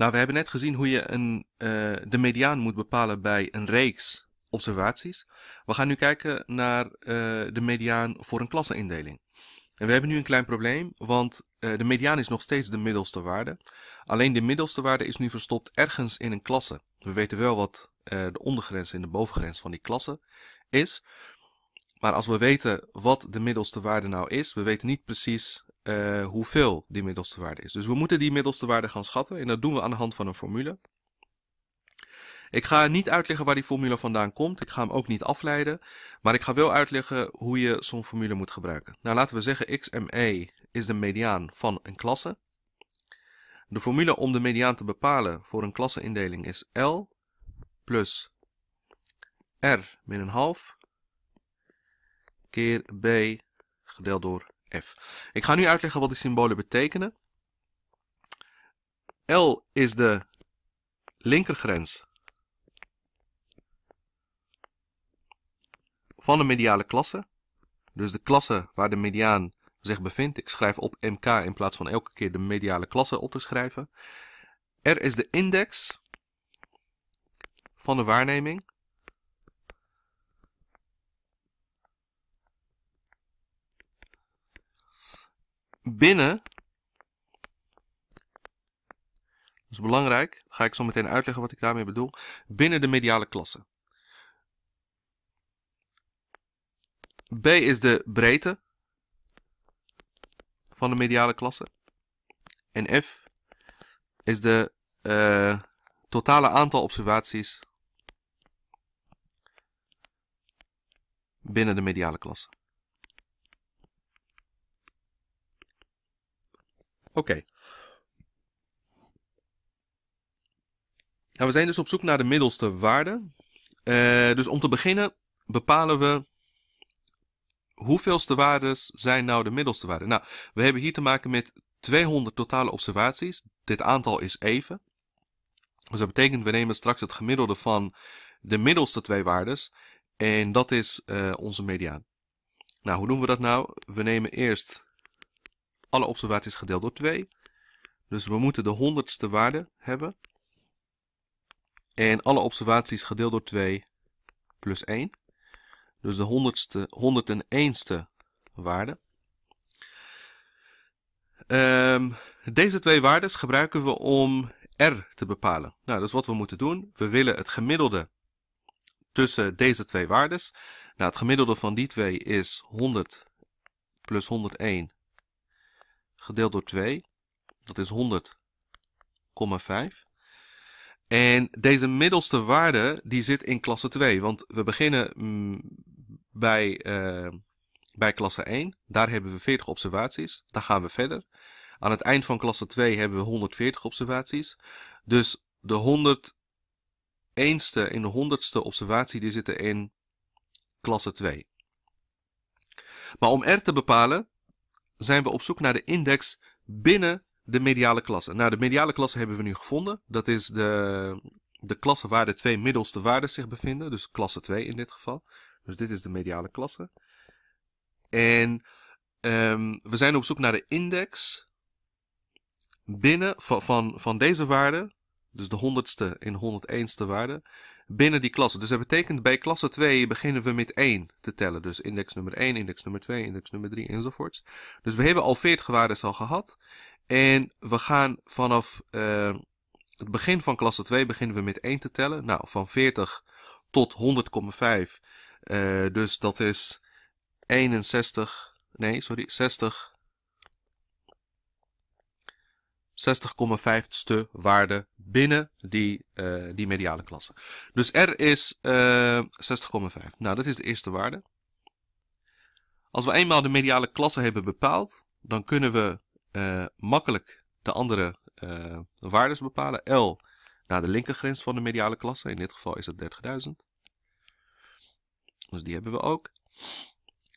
Nou, we hebben net gezien hoe je een, eh, de mediaan moet bepalen bij een reeks observaties. We gaan nu kijken naar eh, de mediaan voor een klasseindeling. En we hebben nu een klein probleem, want eh, de mediaan is nog steeds de middelste waarde. Alleen de middelste waarde is nu verstopt ergens in een klasse. We weten wel wat de ondergrens en de bovengrens van die klasse is. Maar als we weten wat de middelste waarde nou is, we weten niet precies eh, hoeveel die middelste waarde is. Dus we moeten die middelste waarde gaan schatten en dat doen we aan de hand van een formule. Ik ga niet uitleggen waar die formule vandaan komt. Ik ga hem ook niet afleiden. Maar ik ga wel uitleggen hoe je zo'n formule moet gebruiken. Nou, laten we zeggen xme is de mediaan van een klasse. De formule om de mediaan te bepalen voor een klasseindeling is L plus R min een half keer B gedeeld door F. Ik ga nu uitleggen wat die symbolen betekenen. L is de linkergrens van de mediale klasse. Dus de klasse waar de mediaan zich bevindt. Ik schrijf op MK in plaats van elke keer de mediale klasse op te schrijven. R is de index van de waarneming. binnen. Dat is belangrijk. Ga ik zo meteen uitleggen wat ik daarmee bedoel. Binnen de mediale klasse. B is de breedte van de mediale klasse. En F is de eh, totale aantal observaties binnen de mediale klasse. Oké. Nou, we zijn dus op zoek naar de middelste waarde. Eh, dus om te beginnen bepalen we hoeveelste waardes zijn nou de middelste waarde. Nou, we hebben hier te maken met 200 totale observaties. Dit aantal is even. Dus dat betekent we nemen straks het gemiddelde van de middelste twee waardes. En dat is eh, onze mediaan. Nou, hoe doen we dat nou? We nemen eerst alle observaties gedeeld door 2. Dus we moeten de honderdste waarde hebben. En alle observaties gedeeld door 2 plus 1. Dus de honderdste, 101ste waarde. Ehm, deze twee waarden gebruiken we om R te bepalen. Nou, dat is wat we moeten doen. We willen het gemiddelde tussen deze twee waarden. Nou, het gemiddelde van die twee is 100 plus 101 gedeeld door 2. Dat is 100,5. En deze middelste waarde die zit in klasse 2. Want we beginnen mm, bij, eh, bij klasse 1. Daar hebben we 40 observaties. Daar gaan we verder. Aan het eind van klasse 2 hebben we 140 observaties. Dus de 100 ste en de 100ste observatie die zitten in klasse 2. Maar om R te bepalen zijn we op zoek naar de index binnen de mediale klasse. Nou, de mediale klasse hebben we nu gevonden. Dat is de, de klasse waar de twee middelste waarden zich bevinden. Dus klasse 2 in dit geval. Dus dit is de mediale klasse. En ehm, we zijn op zoek naar de index binnen van, van, van deze waarde. Dus de 100ste en 101ste waarde binnen die klasse. Dus dat betekent bij klasse 2 beginnen we met 1 te tellen. Dus index nummer 1, index nummer 2, index nummer 3 enzovoorts. Dus we hebben al 40 waarden al gehad. En we gaan vanaf uh, het begin van klasse 2 beginnen we met 1 te tellen. Nou, van 40 tot 100,5. Uh, eh, dus dat is 61, nee sorry, 60. 60,5ste waarde binnen die, eh, die mediale klasse. Dus R is 60,5. Eh, nou, dat is de eerste waarde. Als we eenmaal de mediale klasse hebben bepaald, dan kunnen we eh, makkelijk de andere waardes bepalen. L naar de linkergrens van de mediale klasse, in dit geval is dat 30.000. Dus die hebben we ook.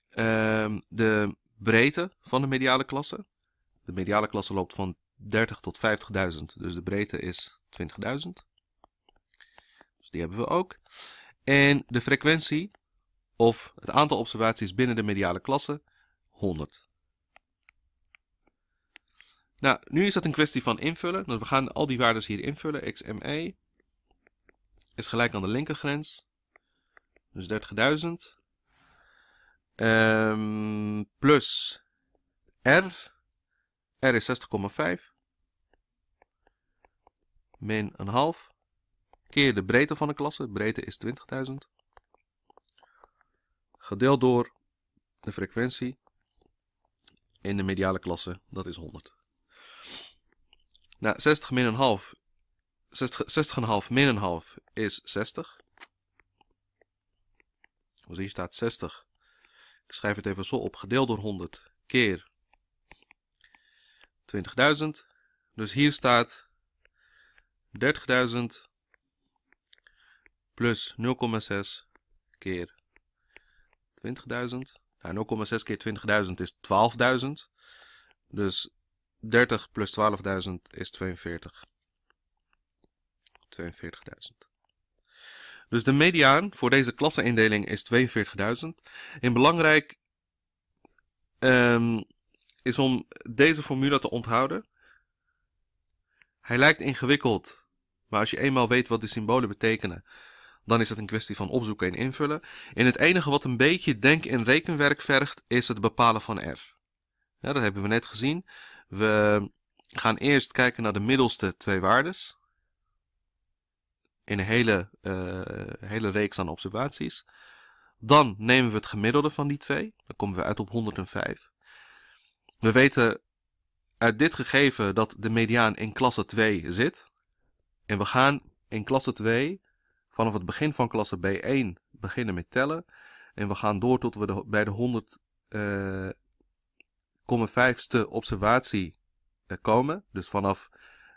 Ehm, de breedte van de mediale klasse. De mediale klasse loopt van 30 tot 50.000. Dus de breedte is 20.000. Dus die hebben we ook. En de frequentie, of het aantal observaties binnen de mediale klasse, 100. Nou, nu is dat een kwestie van invullen. Dus we gaan al die waarden hier invullen. XME is gelijk aan de linkergrens. Dus 30.000. Ehm, plus R. R is 60,5 min een half keer de breedte van de klasse. Breedte is 20.000. Gedeeld door de frequentie in de mediale klasse, dat is 100. Nou, 60 min een half. 60,5 min een half is 60. Dus hier staat 60. Ik schrijf het even zo op. Gedeeld door 100 keer 20.000. Dus hier staat 30.000 plus 0,6 keer 20.000. Nou, 0,6 keer 20.000 is 12.000. Dus 30 plus 12.000 is 42. 42.000. Dus de mediaan voor deze klassenindeling is 42.000. En belangrijk ehm, is om deze formule te onthouden. Hij lijkt ingewikkeld, maar als je eenmaal weet wat de symbolen betekenen, dan is het een kwestie van opzoeken en invullen. En het enige wat een beetje denk- en rekenwerk vergt, is het bepalen van R. dat hebben we net gezien. We gaan eerst kijken naar de middelste twee waardes. In een hele, eh, hele reeks aan observaties. Dan nemen we het gemiddelde van die twee. Dan komen we uit op 105. We weten uit dit gegeven dat de mediaan in klasse 2 zit. En we gaan in klasse 2 vanaf het begin van klasse B1 beginnen met tellen. En we gaan door tot we bij de 100,5ste eh, observatie eh, komen. Dus vanaf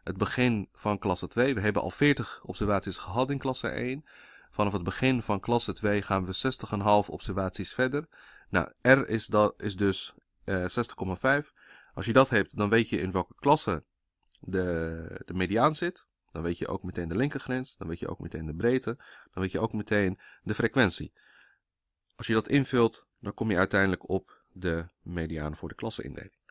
het begin van klasse 2. We hebben al 40 observaties gehad in klasse 1. Vanaf het begin van klasse 2 gaan we 60,5 observaties verder. Nou, R is, dat, is dus 60,5. Eh, Als je dat hebt, dan weet je in welke klasse de, de mediaan zit. Dan weet je ook meteen de linkergrens, dan weet je ook meteen de breedte, dan weet je ook meteen de frequentie. Als je dat invult, dan kom je uiteindelijk op de mediaan voor de klasseindeling.